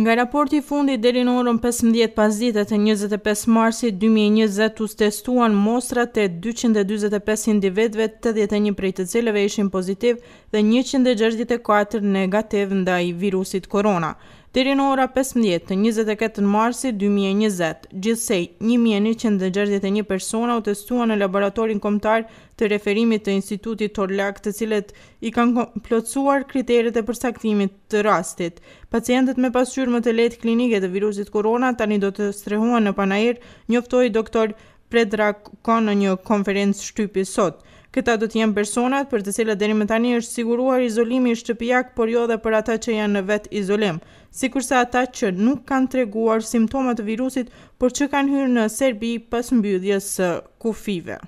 Nga raporti fundi deri në orën 15 pas e 25 marsi 2020 u testuan mostrat e 245 individve, 81 prej të cilëve ishin pozitiv dhe 164 negativ ndaj virusit korona. Deri në ora 15 të 24 marsi 2020, gjithsej 1161 persona u testuan në laboratorin kombëtar të referimit të Institutit Torlak, të cilët i kanë plotësuar kriteret e përcaktimit të rastit. Pacientët me pasqyrë më të lehtë klinike të virusit Corona tani do të strehohen në panajër, njoftoi doktor Predrag Kon në një konferencë shtypi sot. Këta do të jenë personat për të cilët deri më tani është siguruar izolimi i shtëpiak, por jo edhe për ata që janë në vet izolim, sikurse ata që nuk kanë treguar simptoma të virusit, por që kanë hyrë në Serbi pas mbylljes së uh, kufive.